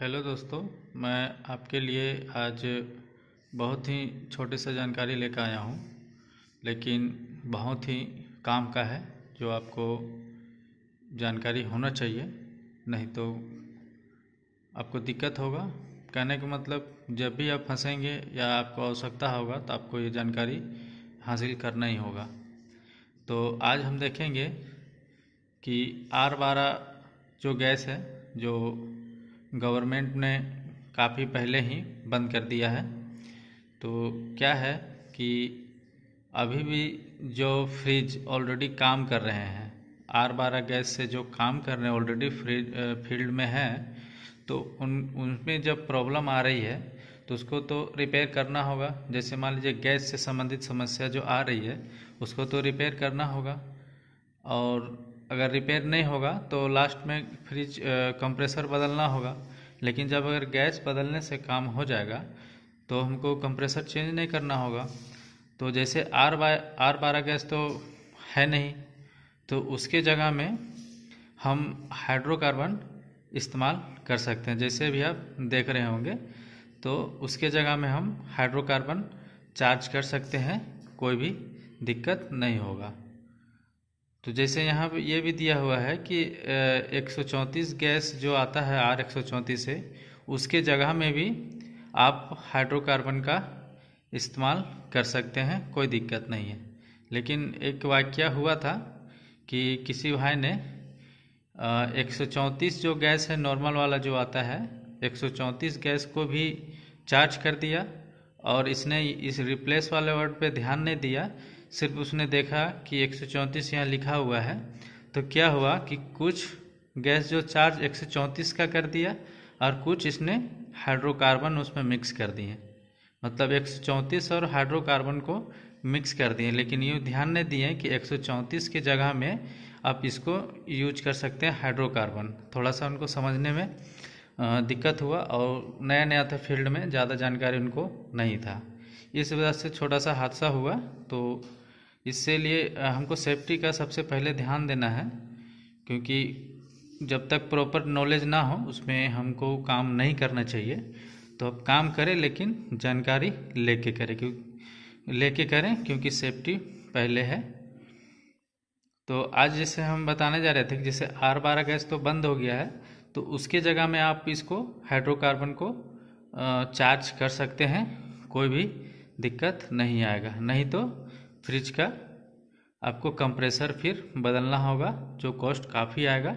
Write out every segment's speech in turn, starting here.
hello दोस्तों मैं आपके लिए आज बहुत ही छोटे सा जानकारी लेकर आया हूँ लेकिन बहुत ही काम का है जो आपको जानकारी होना चाहिए नहीं तो आपको दिक्कत होगा कहने का मतलब जब भी आप फंसेंगे या आपको आवश्यकता होगा तो आपको ये जानकारी हासिल करना ही होगा तो आज हम देखेंगे कि आर बारह जो गैस है जो गवर्नमेंट ने काफ़ी पहले ही बंद कर दिया है तो क्या है कि अभी भी जो फ्रिज ऑलरेडी काम कर रहे हैं आर बारह गैस से जो काम कर रहे हैं ऑलरेडी फ्रिज फील्ड में है तो उन उनमें जब प्रॉब्लम आ रही है तो उसको तो रिपेयर करना होगा जैसे मान लीजिए गैस से संबंधित समस्या जो आ रही है उसको तो रिपेयर करना होगा और अगर रिपेयर नहीं होगा तो लास्ट में फ्रिज कंप्रेसर बदलना होगा लेकिन जब अगर गैस बदलने से काम हो जाएगा तो हमको कंप्रेसर चेंज नहीं करना होगा तो जैसे आर बाय आर बारह गैस तो है नहीं तो उसके जगह में हम हाइड्रोकार्बन इस्तेमाल कर सकते हैं जैसे भी आप देख रहे होंगे तो उसके जगह में हम हाइड्रोकार्बन चार्ज कर सकते हैं कोई भी दिक्कत नहीं होगा तो जैसे यहाँ पे ये भी दिया हुआ है कि एक गैस जो आता है आर एक से उसके जगह में भी आप हाइड्रोकार्बन का इस्तेमाल कर सकते हैं कोई दिक्कत नहीं है लेकिन एक वाक्य हुआ था कि किसी भाई ने एक जो गैस है नॉर्मल वाला जो आता है एक गैस को भी चार्ज कर दिया और इसने इस रिप्लेस वाले वर्ड पे ध्यान नहीं दिया सिर्फ उसने देखा कि एक सौ चौंतीस यहाँ लिखा हुआ है तो क्या हुआ कि कुछ गैस जो चार्ज एक सौ चौंतीस का कर दिया और कुछ इसने हाइड्रोकार्बन उसमें मिक्स कर दिए मतलब एक सौ चौंतीस और हाइड्रोकार्बन को मिक्स कर दिए लेकिन यूँ ध्यान नहीं दिए कि एक सौ चौंतीस के जगह में आप इसको यूज कर सकते हैं हाइड्रोकार्बन थोड़ा सा उनको समझने में दिक्कत हुआ और नया नया था फील्ड में ज़्यादा जानकारी उनको नहीं था इस वजह से छोटा सा हादसा हुआ तो इससे लिए हमको सेफ्टी का सबसे पहले ध्यान देना है क्योंकि जब तक प्रॉपर नॉलेज ना हो उसमें हमको काम नहीं करना चाहिए तो अब काम करें लेकिन जानकारी लेके करें क्यों लेके करें क्योंकि सेफ्टी पहले है तो आज जैसे हम बताने जा रहे थे कि जैसे आर बारह गैस तो बंद हो गया है तो उसके जगह में आप इसको हाइड्रोकार्बन को चार्ज कर सकते हैं कोई भी दिक्कत नहीं आएगा नहीं तो फ्रिज का आपको कंप्रेसर फिर बदलना होगा जो कॉस्ट काफ़ी आएगा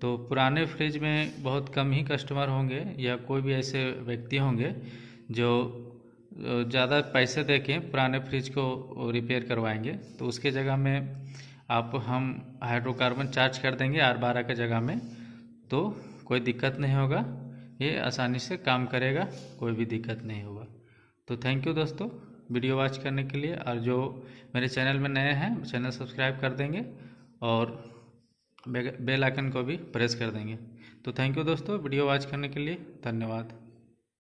तो पुराने फ्रिज में बहुत कम ही कस्टमर होंगे या कोई भी ऐसे व्यक्ति होंगे जो ज़्यादा पैसे दे के पुराने फ्रिज को रिपेयर करवाएंगे तो उसके जगह में आप हम हाइड्रोकार्बन चार्ज कर देंगे आर बारह के जगह में तो कोई दिक्कत नहीं होगा ये आसानी से काम करेगा कोई भी दिक्कत नहीं होगा तो थैंक यू दोस्तों वीडियो वॉच करने के लिए और जो मेरे चैनल में नए हैं चैनल सब्सक्राइब कर देंगे और बेल आइकन को भी प्रेस कर देंगे तो थैंक यू दोस्तों वीडियो वॉच करने के लिए धन्यवाद